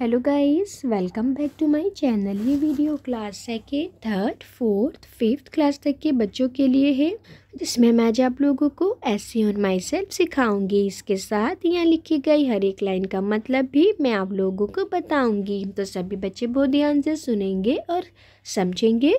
hello guys welcome back to my channel ये video class second third fourth fifth class तक के बच्चों के लिए है जिसमें मैं आज आप लोगों को ऐसे और माई सेल्फ सिखाऊंगी इसके साथ यहाँ लिखी गई हर एक लाइन का मतलब भी मैं आप लोगों को बताऊंगी तो सभी बच्चे बहुत ध्यान से सुनेंगे और समझेंगे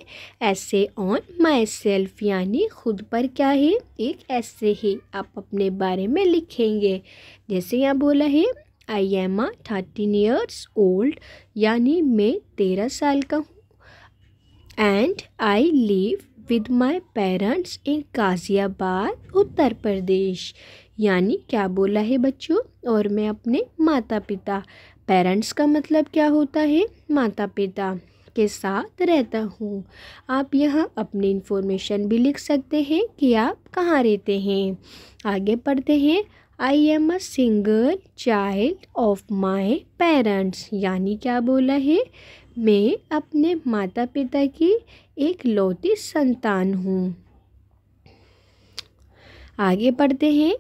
ऐसे ऑन माई सेल्फ यानी खुद पर क्या है एक ऐसे ही आप अपने बारे में लिखेंगे जैसे यहाँ बोला है I am a thirteen years old यानी मैं तेरह साल का हूँ and I live with my parents in Ghaziabad Uttar Pradesh यानी क्या बोला है बच्चों और मैं अपने माता पिता पेरेंट्स का मतलब क्या होता है माता पिता के साथ रहता हूँ आप यहाँ अपनी इन्फॉर्मेशन भी लिख सकते हैं कि आप कहाँ रहते हैं आगे पढ़ते हैं I am a single child of my parents यानी क्या बोला है मैं अपने माता पिता की एक लौती संतान हूँ आगे पढ़ते हैं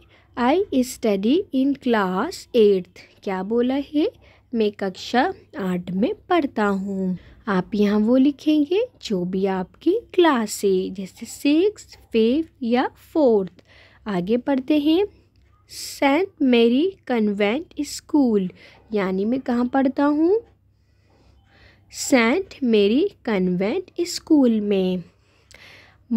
I study in class eighth क्या बोला है मैं कक्षा आठ में पढ़ता हूँ आप यहाँ वो लिखेंगे जो भी आपकी क्लास है जैसे सिक्स फिफ्थ या फोर्थ आगे पढ़ते हैं सेंट मेरी कन्वेंट स्कूल यानी मैं कहाँ पढ़ता हूँ सेंट मेरी कन्वेंट स्कूल में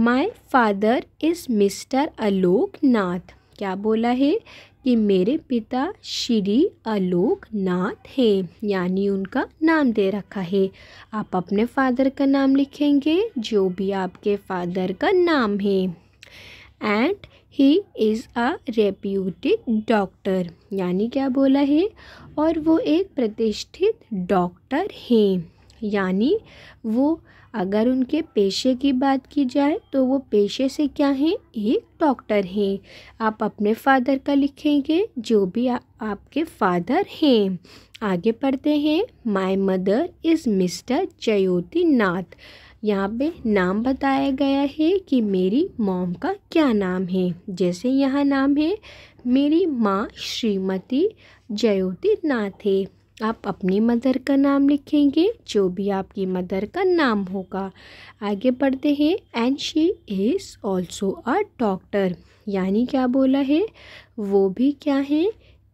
my father is mister Aloknath क्या बोला है कि मेरे पिता श्री अलोकनाथ हैं यानी उनका नाम दे रखा है आप अपने फादर का नाम लिखेंगे जो भी आपके फादर का नाम है and he is a reputed doctor यानी क्या बोला है और वो एक प्रतिष्ठित डॉक्टर हैं यानी वो अगर उनके पेशे की बात की जाए तो वो पेशे से क्या हैं एक डॉक्टर हैं आप अपने फादर का लिखेंगे जो भी आ, आपके फादर हैं आगे पढ़ते हैं my mother is mister Jyoti Nath यहाँ पे नाम बताया गया है कि मेरी मॉम का क्या नाम है जैसे यहाँ नाम है मेरी माँ श्रीमती जयोति नाथ है आप अपनी मदर का नाम लिखेंगे जो भी आपकी मदर का नाम होगा आगे बढ़ते हैं and she is also a doctor यानी क्या बोला है वो भी क्या है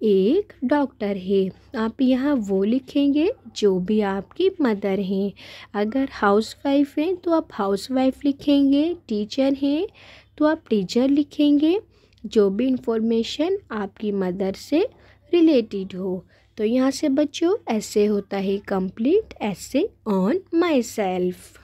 एक डॉक्टर है आप यहाँ वो लिखेंगे जो भी आपकी मदर हैं अगर हाउसवाइफ हैं तो आप हाउसवाइफ लिखेंगे टीचर हैं तो आप टीचर लिखेंगे जो भी इंफॉर्मेशन आपकी मदर से रिलेटेड हो तो यहाँ से बच्चों ऐसे होता है कंप्लीट ऐसे ऑन माई सेल्फ़